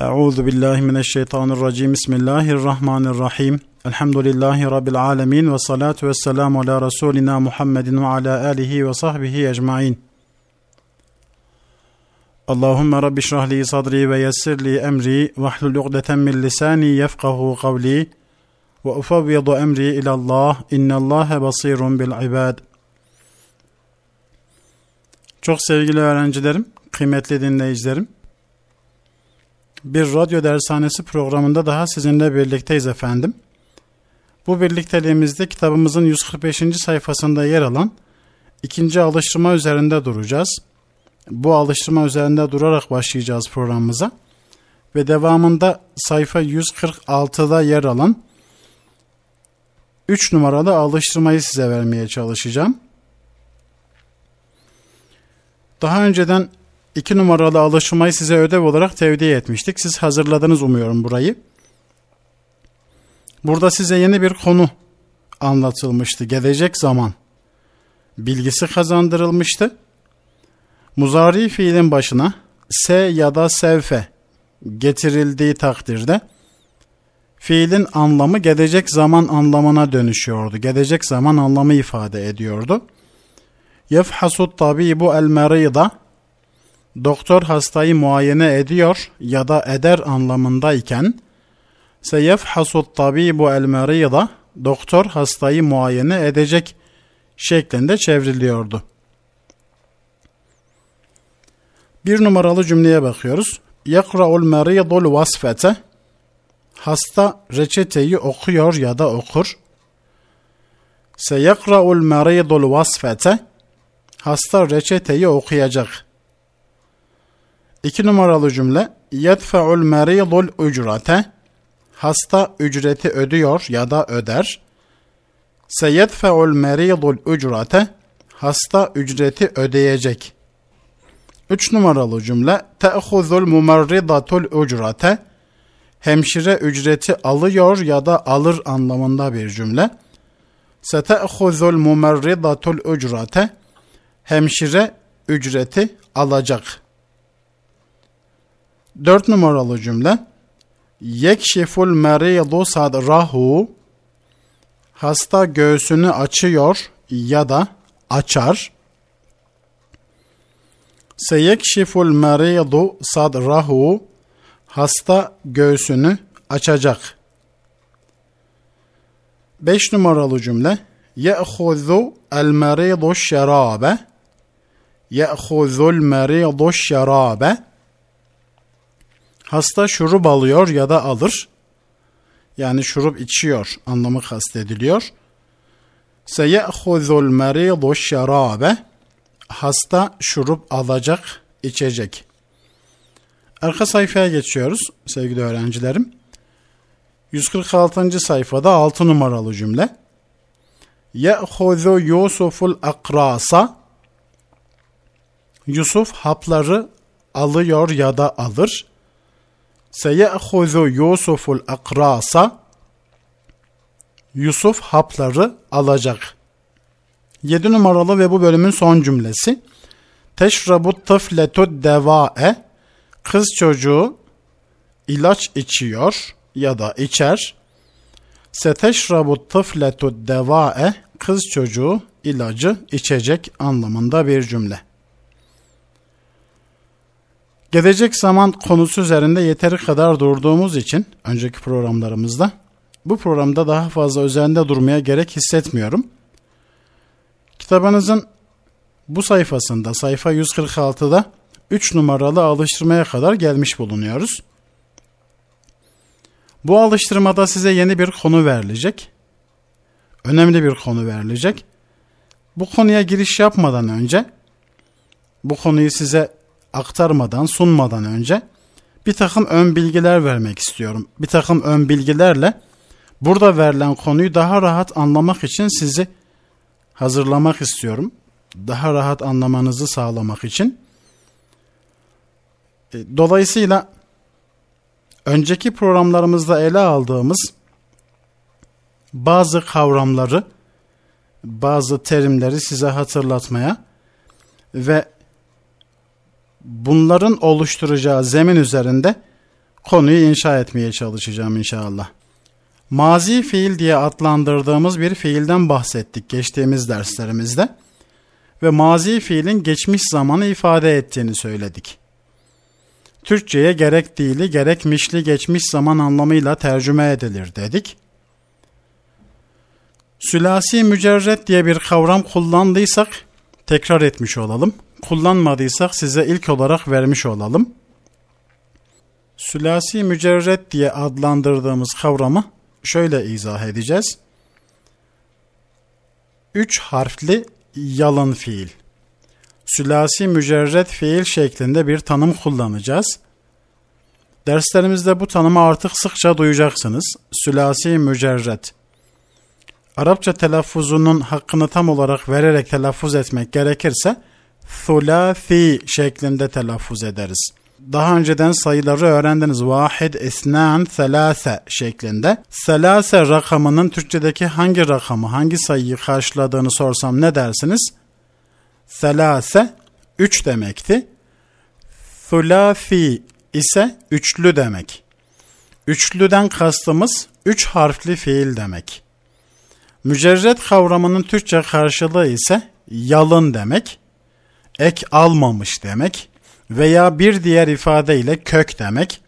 Euzu billahi mineşşeytanirracim. Bismillahirrahmanirrahim. Elhamdülillahi rabbil alamin ve salatu vesselamu ala rasulina Muhammedin ve ala alihi ve sahbihi ecmaîn. Allahümme Rabbi şrahli sadri ve yessirli emri ve hlul ugdeten min lisani yefkahu kavli ve ufavvidu emri ilallah innallâhe basirun bil ibad. Çok sevgili öğrencilerim, kıymetli dinleyicilerim bir radyo dershanesi programında daha sizinle birlikteyiz efendim. Bu birlikteliğimizde kitabımızın 145. sayfasında yer alan ikinci alıştırma üzerinde duracağız. Bu alıştırma üzerinde durarak başlayacağız programımıza ve devamında sayfa 146'da yer alan 3 numaralı alıştırmayı size vermeye çalışacağım. Daha önceden 2 numaralı alışmayı size ödev olarak tevdi etmiştik. Siz hazırladınız umuyorum burayı. Burada size yeni bir konu anlatılmıştı. Gelecek zaman bilgisi kazandırılmıştı. Muzari fiilin başına se ya da sevfe getirildiği takdirde fiilin anlamı gelecek zaman anlamına dönüşüyordu. Gelecek zaman anlamı ifade ediyordu. Yefhasu tabibu el merida doktor hastayı muayene ediyor ya da eder anlamındayken seyefhasut tabibu el merida doktor hastayı muayene edecek şeklinde çevriliyordu. Bir numaralı cümleye bakıyoruz. Yakra'ul meridul vasfete Hasta reçeteyi okuyor ya da okur. Seyakra'ul meridul vasfete Hasta reçeteyi okuyacak. İki numaralı cümle yedfe'ul meridul ücrete hasta ücreti ödüyor ya da öder. Seyedfe'ul meridul ücrete hasta ücreti ödeyecek. Üç numaralı cümle te'huzul mumarridatul ücrete hemşire ücreti alıyor ya da alır anlamında bir cümle. Sete'huzul mumarridatul ücrete hemşire ücreti alacak. 4 numaralı cümle Yekşiful meridu sadrahu Hasta göğsünü açıyor ya da açar. Seyekşiful meridu sadrahu Hasta göğsünü açacak. 5 numaralı cümle Ye'huzu el meridu şerabe Ye'huzul meridu şerabe Hasta şurup alıyor ya da alır. Yani şurup içiyor anlamı kastediliyor. Seyehuzul meridu şerabe Hasta şurup alacak, içecek. Arka sayfaya geçiyoruz sevgili öğrencilerim. 146. sayfada 6 numaralı cümle. Ye'huzu Yusuful akrasa Yusuf hapları alıyor ya da alır. Seye'huzu Yusuful akrasa Yusuf hapları alacak. 7 numaralı ve bu bölümün son cümlesi. Teşrabu tıfletu devae Kız çocuğu ilaç içiyor ya da içer. Seteşrabu tıfletu devae Kız çocuğu ilacı içecek anlamında bir cümle. Gelecek zaman konusu üzerinde yeteri kadar durduğumuz için önceki programlarımızda bu programda daha fazla üzerinde durmaya gerek hissetmiyorum. Kitabınızın bu sayfasında sayfa 146'da 3 numaralı alıştırmaya kadar gelmiş bulunuyoruz. Bu alıştırmada size yeni bir konu verilecek. Önemli bir konu verilecek. Bu konuya giriş yapmadan önce bu konuyu size aktarmadan sunmadan önce bir takım ön bilgiler vermek istiyorum. Bir takım ön bilgilerle burada verilen konuyu daha rahat anlamak için sizi hazırlamak istiyorum. Daha rahat anlamanızı sağlamak için. E, dolayısıyla önceki programlarımızda ele aldığımız bazı kavramları, bazı terimleri size hatırlatmaya ve bunların oluşturacağı zemin üzerinde konuyu inşa etmeye çalışacağım inşallah. Mazi fiil diye adlandırdığımız bir fiilden bahsettik geçtiğimiz derslerimizde ve mazi fiilin geçmiş zamanı ifade ettiğini söyledik. Türkçeye gerek fiili gerek mişli geçmiş zaman anlamıyla tercüme edilir dedik. Sülasi mücerret diye bir kavram kullandıysak tekrar etmiş olalım kullanmadıysak size ilk olarak vermiş olalım. Sülasi mücerret diye adlandırdığımız kavramı şöyle izah edeceğiz. Üç harfli yalın fiil. Sülasi mücerret fiil şeklinde bir tanım kullanacağız. Derslerimizde bu tanımı artık sıkça duyacaksınız. Sülasi mücerret. Arapça telaffuzunun hakkını tam olarak vererek telaffuz etmek gerekirse thulafi şeklinde telaffuz ederiz. Daha önceden sayıları öğrendiniz. Vahid, isnan, selase şeklinde. Selase rakamının Türkçedeki hangi rakamı, hangi sayıyı karşıladığını sorsam ne dersiniz? Selase, üç demekti. Thulafi ise üçlü demek. Üçlüden kastımız üç harfli fiil demek. Mücerret kavramının Türkçe karşılığı ise yalın demek ek almamış demek veya bir diğer ifadeyle kök demek.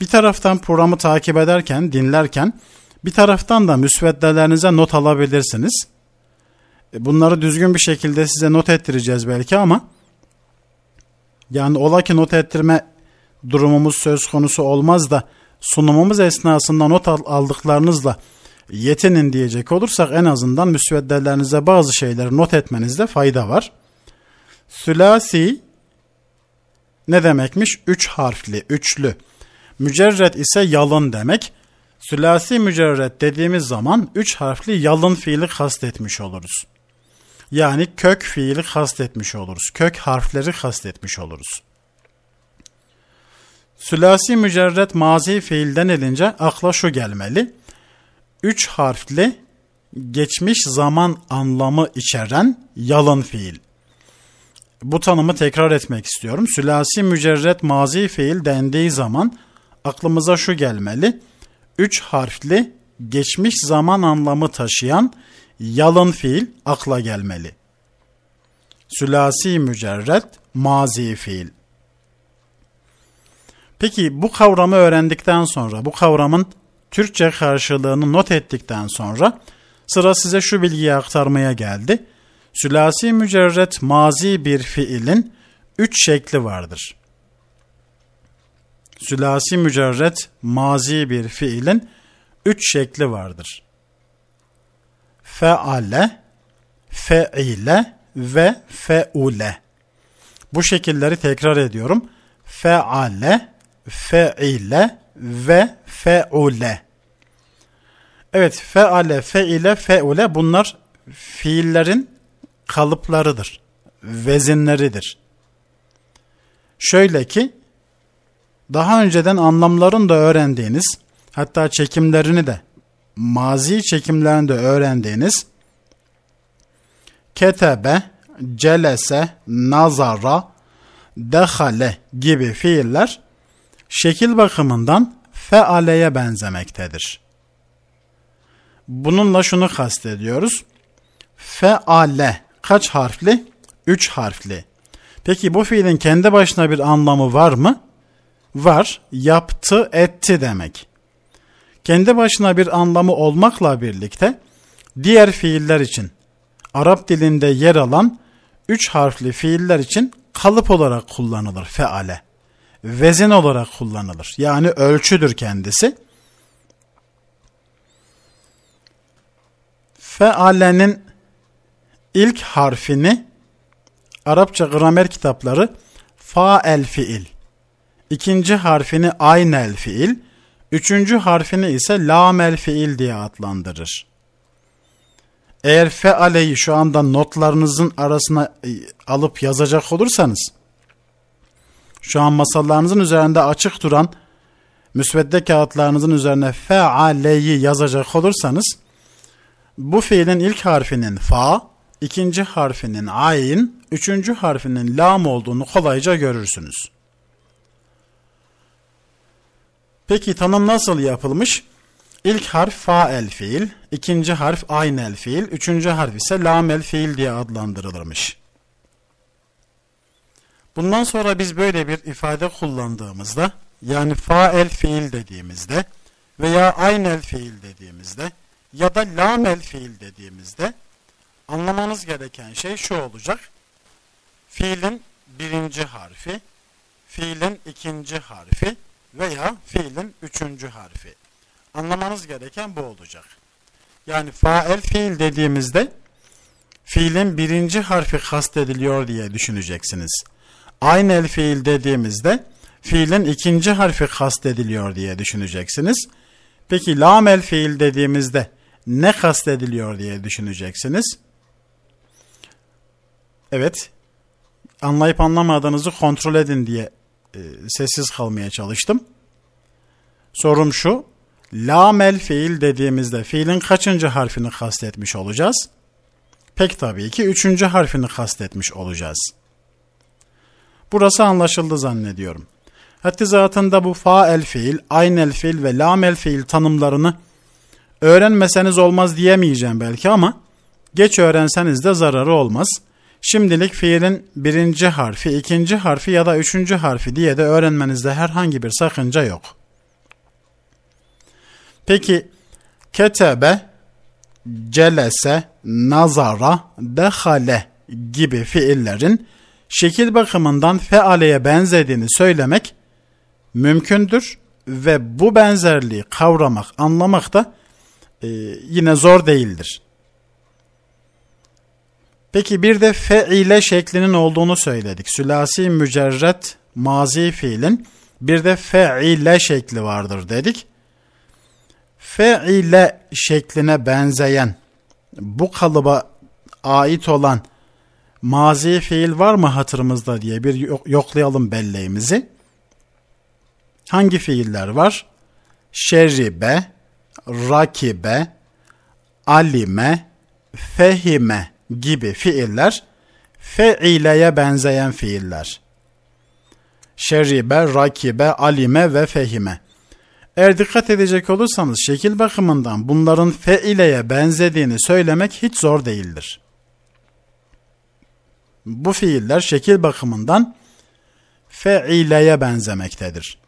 Bir taraftan programı takip ederken, dinlerken bir taraftan da müsveddelerinize not alabilirsiniz. E, bunları düzgün bir şekilde size not ettireceğiz belki ama yani ola ki not ettirme durumumuz söz konusu olmaz da sunumumuz esnasında not aldıklarınızla yetinin diyecek olursak en azından müsveddelerinize bazı şeyleri not etmenizde fayda var.'' Sülasi ne demekmiş? Üç harfli, üçlü. Mücerret ise yalın demek. Sülasi mücerret dediğimiz zaman üç harfli yalın fiili kastetmiş oluruz. Yani kök fiili kastetmiş oluruz. Kök harfleri kastetmiş oluruz. Sülasi mücerret mazi fiilden edince akla şu gelmeli. Üç harfli geçmiş zaman anlamı içeren yalın fiil bu tanımı tekrar etmek istiyorum. Sülasi mücerret mazi fiil dendiği zaman aklımıza şu gelmeli. Üç harfli geçmiş zaman anlamı taşıyan yalın fiil akla gelmeli. Sülasi mücerret mazi fiil. Peki bu kavramı öğrendikten sonra, bu kavramın Türkçe karşılığını not ettikten sonra sıra size şu bilgiyi aktarmaya geldi. Sülasi mücerret mazi bir fiilin üç şekli vardır. Sülasi mücerret mazi bir fiilin üç şekli vardır. Feale, feile ve feule. Bu şekilleri tekrar ediyorum. Feale, feile ve feule. Evet, feale, feile, feule bunlar fiillerin kalıplarıdır, vezinleridir. Şöyle ki, daha önceden anlamlarını da öğrendiğiniz, hatta çekimlerini de, mazi çekimlerini de öğrendiğiniz, ketebe, celese, nazara, dehale gibi fiiller, şekil bakımından fealeye benzemektedir. Bununla şunu kastediyoruz. Feale kaç harfli? Üç harfli. Peki bu fiilin kendi başına bir anlamı var mı? Var. Yaptı, etti demek. Kendi başına bir anlamı olmakla birlikte diğer fiiller için Arap dilinde yer alan üç harfli fiiller için kalıp olarak kullanılır feale. Vezin olarak kullanılır. Yani ölçüdür kendisi. Fealenin ilk harfini Arapça gramer kitapları fa fael fiil. İkinci harfini aynel fiil. Üçüncü harfini ise lamel fiil diye adlandırır. Eğer fe aleyi şu anda notlarınızın arasına e, alıp yazacak olursanız, şu an masallarınızın üzerinde açık duran müsvedde kağıtlarınızın üzerine fe aleyi yazacak olursanız, bu fiilin ilk harfinin fa, ikinci harfinin ayin, üçüncü harfinin lam olduğunu kolayca görürsünüz. Peki tanım nasıl yapılmış? İlk harf fa el fiil, ikinci harf el fiil, üçüncü harf ise lam el fiil diye adlandırılırmış. Bundan sonra biz böyle bir ifade kullandığımızda, yani fa el fiil dediğimizde veya el fiil dediğimizde ya da lam el fiil dediğimizde Anlamanız gereken şey şu olacak. Fiilin birinci harfi, fiilin ikinci harfi veya fiilin üçüncü harfi. Anlamanız gereken bu olacak. Yani fael fiil dediğimizde fiilin birinci harfi kastediliyor diye düşüneceksiniz. Aynel fiil dediğimizde fiilin ikinci harfi kastediliyor diye düşüneceksiniz. Peki lamel fiil dediğimizde ne kastediliyor diye düşüneceksiniz. Evet. Anlayıp anlamadığınızı kontrol edin diye e, sessiz kalmaya çalıştım. Sorum şu. Lamel fiil dediğimizde fiilin kaçıncı harfini kastetmiş olacağız? Pek tabii ki üçüncü harfini kastetmiş olacağız. Burası anlaşıldı zannediyorum. Hatta zatında bu fael fiil, aynel fiil ve lamel fiil tanımlarını öğrenmeseniz olmaz diyemeyeceğim belki ama geç öğrenseniz de zararı olmaz. Şimdilik fiilin birinci harfi, ikinci harfi ya da üçüncü harfi diye de öğrenmenizde herhangi bir sakınca yok. Peki ketebe, celese, nazara, dehale gibi fiillerin şekil bakımından fealeye benzediğini söylemek mümkündür ve bu benzerliği kavramak, anlamak da e, yine zor değildir. Peki bir de feile şeklinin olduğunu söyledik. Sülasi mücerret mazi fiilin bir de feile şekli vardır dedik. Feile şekline benzeyen bu kalıba ait olan mazi fiil var mı hatırımızda diye bir yoklayalım belleğimizi. Hangi fiiller var? Şeribe, rakibe, alime, fehime gibi fiiller feileye benzeyen fiiller. Şeribe, rakibe, alime ve fehime. Eğer dikkat edecek olursanız şekil bakımından bunların feileye benzediğini söylemek hiç zor değildir. Bu fiiller şekil bakımından feileye benzemektedir.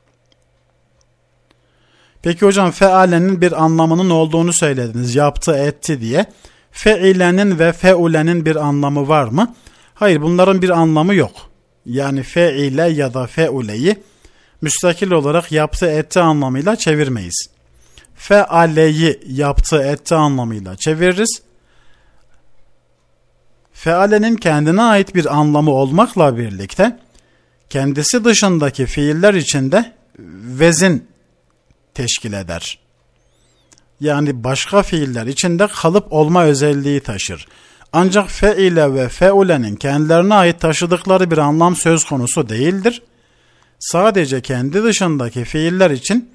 Peki hocam fealenin bir anlamının olduğunu söylediniz. Yaptı, etti diye feilenin ve feulenin bir anlamı var mı? Hayır bunların bir anlamı yok. Yani feile ya da feuleyi müstakil olarak yaptı etti anlamıyla çevirmeyiz. Fealeyi yaptı etti anlamıyla çeviririz. Fealenin kendine ait bir anlamı olmakla birlikte kendisi dışındaki fiiller içinde vezin teşkil eder yani başka fiiller içinde kalıp olma özelliği taşır. Ancak ile ve feulenin kendilerine ait taşıdıkları bir anlam söz konusu değildir. Sadece kendi dışındaki fiiller için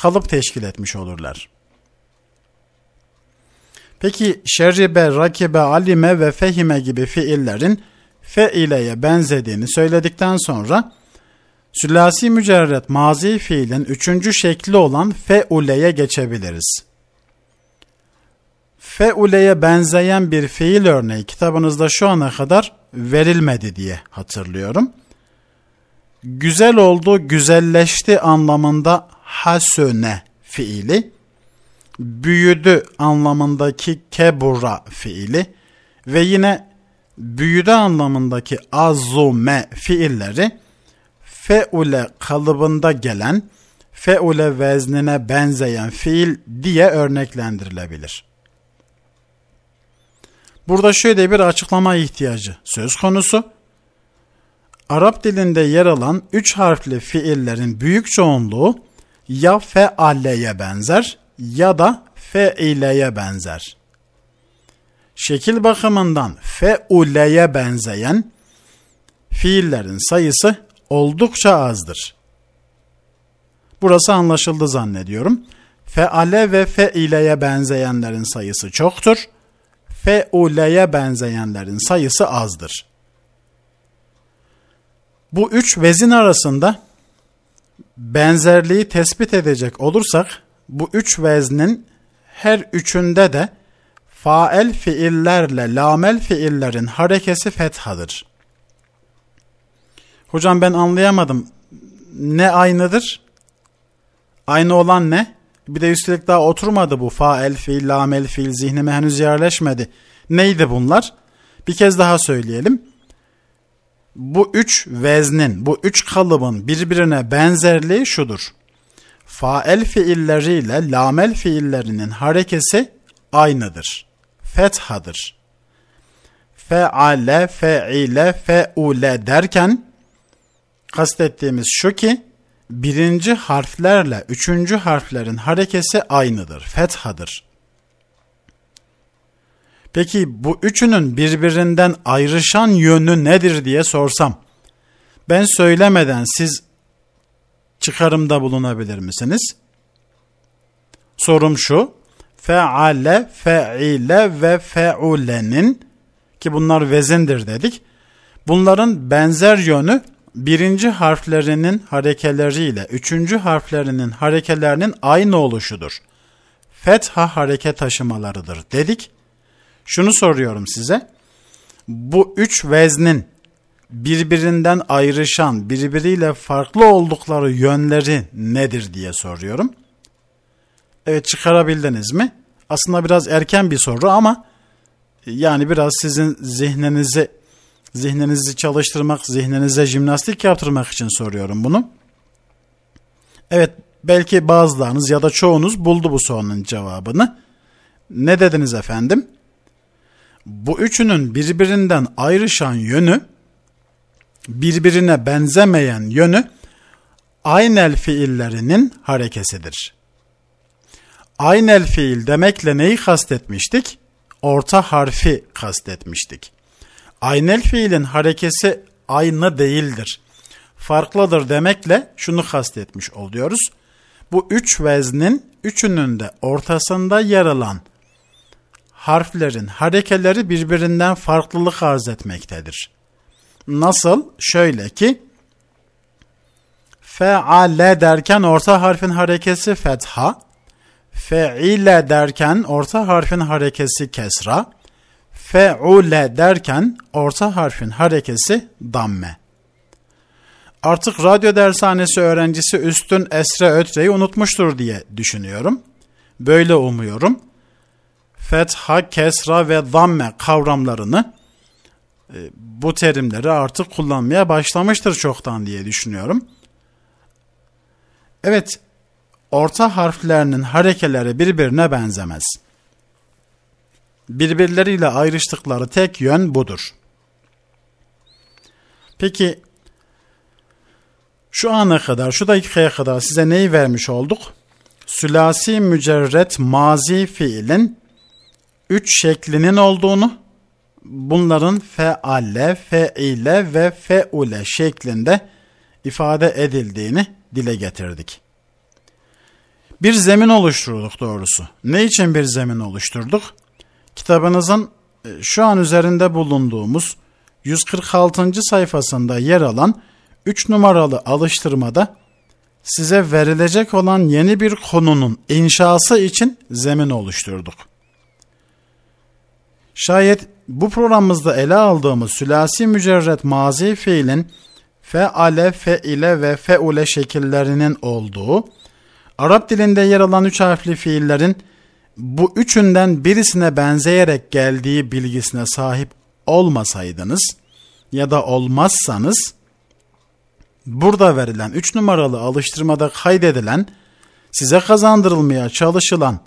kalıp teşkil etmiş olurlar. Peki şeribe, rakibe, alime ve fehime gibi fiillerin ileye benzediğini söyledikten sonra sülasi mücerret mazi fiilin üçüncü şekli olan feuleye geçebiliriz feuleye benzeyen bir fiil örneği kitabınızda şu ana kadar verilmedi diye hatırlıyorum. Güzel oldu, güzelleşti anlamında hasöne fiili, büyüdü anlamındaki kebura fiili ve yine büyüdü anlamındaki azume fiilleri feule kalıbında gelen, feule veznine benzeyen fiil diye örneklendirilebilir. Burada şöyle bir açıklama ihtiyacı söz konusu. Arap dilinde yer alan üç harfli fiillerin büyük çoğunluğu ya fealleye benzer ya da feileye benzer. Şekil bakımından feuleye benzeyen fiillerin sayısı oldukça azdır. Burası anlaşıldı zannediyorum. Feale ve feileye benzeyenlerin sayısı çoktur feuleye benzeyenlerin sayısı azdır. Bu üç vezin arasında benzerliği tespit edecek olursak bu üç veznin her üçünde de fael fiillerle lamel fiillerin harekesi fethadır. Hocam ben anlayamadım. Ne aynıdır? Aynı olan ne? Bir de üstelik daha oturmadı bu. Fa Fael fiil, el fiil zihnime henüz yerleşmedi. Neydi bunlar? Bir kez daha söyleyelim. Bu üç veznin, bu üç kalıbın birbirine benzerliği şudur. Fael fiilleriyle lamel fiillerinin harekesi aynıdır. Fethadır. Feale, feile, feule derken kastettiğimiz şu ki birinci harflerle üçüncü harflerin harekesi aynıdır, fethadır. Peki bu üçünün birbirinden ayrışan yönü nedir diye sorsam, ben söylemeden siz çıkarımda bulunabilir misiniz? Sorum şu, feale, feile ve feulenin ki bunlar vezindir dedik. Bunların benzer yönü birinci harflerinin harekeleriyle üçüncü harflerinin harekelerinin aynı oluşudur. Fetha hareket taşımalarıdır dedik. Şunu soruyorum size. Bu üç veznin birbirinden ayrışan, birbiriyle farklı oldukları yönleri nedir diye soruyorum. Evet çıkarabildiniz mi? Aslında biraz erken bir soru ama yani biraz sizin zihninizi zihninizi çalıştırmak, zihninize jimnastik yaptırmak için soruyorum bunu. Evet, belki bazılarınız ya da çoğunuz buldu bu sorunun cevabını. Ne dediniz efendim? Bu üçünün birbirinden ayrışan yönü, birbirine benzemeyen yönü aynel fiillerinin harekesidir. Aynel fiil demekle neyi kastetmiştik? Orta harfi kastetmiştik aynel fiilin harekesi aynı değildir. Farklıdır demekle şunu kastetmiş oluyoruz. Bu üç veznin üçünün de ortasında yer alan harflerin harekeleri birbirinden farklılık arz etmektedir. Nasıl? Şöyle ki feale derken orta harfin harekesi fetha, feile derken orta harfin harekesi kesra, fe'ule derken orta harfin harekesi damme. Artık radyo dershanesi öğrencisi Üstün Esre Ötre'yi unutmuştur diye düşünüyorum. Böyle umuyorum. Fetha, kesra ve damme kavramlarını e, bu terimleri artık kullanmaya başlamıştır çoktan diye düşünüyorum. Evet, orta harflerinin harekeleri birbirine benzemez.'' birbirleriyle ayrıştıkları tek yön budur. Peki şu ana kadar, şu dakikaya kadar size neyi vermiş olduk? Sülasi mücerret mazi fiilin üç şeklinin olduğunu, bunların fealle, feile ve feule şeklinde ifade edildiğini dile getirdik. Bir zemin oluşturduk doğrusu. Ne için bir zemin oluşturduk? kitabınızın e, şu an üzerinde bulunduğumuz 146. sayfasında yer alan 3 numaralı alıştırmada size verilecek olan yeni bir konunun inşası için zemin oluşturduk. Şayet bu programımızda ele aldığımız sülasi mücerret mazi fiilin feale, feile ve feule şekillerinin olduğu, Arap dilinde yer alan üç harfli fiillerin bu üçünden birisine benzeyerek geldiği bilgisine sahip olmasaydınız ya da olmazsanız burada verilen 3 numaralı alıştırmada kaydedilen size kazandırılmaya çalışılan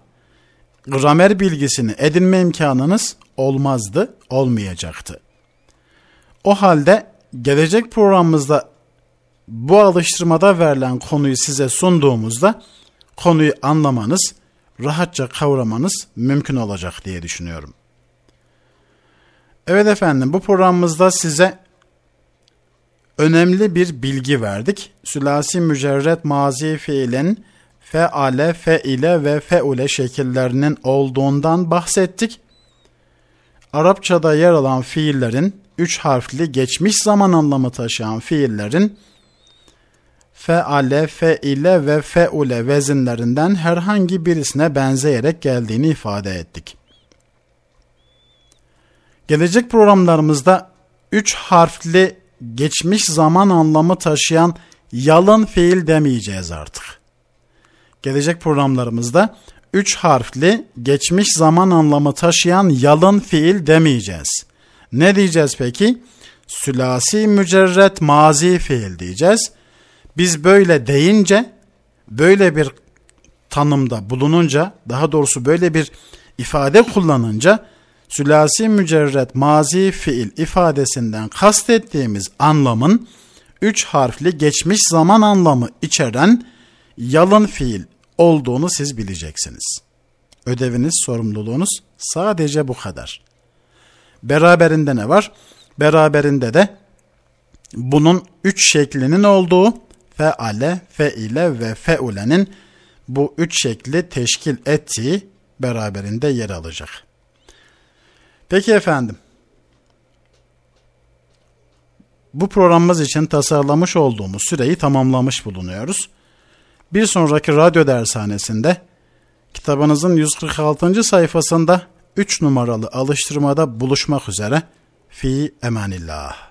gramer bilgisini edinme imkanınız olmazdı, olmayacaktı. O halde gelecek programımızda bu alıştırmada verilen konuyu size sunduğumuzda konuyu anlamanız rahatça kavramanız mümkün olacak diye düşünüyorum. Evet efendim bu programımızda size önemli bir bilgi verdik. Sülasi mücerret mazi fiilin feale, feile ve feule şekillerinin olduğundan bahsettik. Arapçada yer alan fiillerin, üç harfli geçmiş zaman anlamı taşıyan fiillerin feale, feile ve feule vezinlerinden herhangi birisine benzeyerek geldiğini ifade ettik. Gelecek programlarımızda üç harfli geçmiş zaman anlamı taşıyan yalın fiil demeyeceğiz artık. Gelecek programlarımızda üç harfli geçmiş zaman anlamı taşıyan yalın fiil demeyeceğiz. Ne diyeceğiz peki? Sülasi mücerret mazi fiil diyeceğiz. Biz böyle deyince, böyle bir tanımda bulununca, daha doğrusu böyle bir ifade kullanınca sülasi mücerret mazi fiil ifadesinden kastettiğimiz anlamın üç harfli geçmiş zaman anlamı içeren yalın fiil olduğunu siz bileceksiniz. Ödeviniz, sorumluluğunuz sadece bu kadar. Beraberinde ne var? Beraberinde de bunun üç şeklinin olduğu feale, feile ve feulenin bu üç şekli teşkil ettiği beraberinde yer alacak. Peki efendim. Bu programımız için tasarlamış olduğumuz süreyi tamamlamış bulunuyoruz. Bir sonraki radyo dershanesinde kitabınızın 146. sayfasında 3 numaralı alıştırmada buluşmak üzere. Fi emanillah.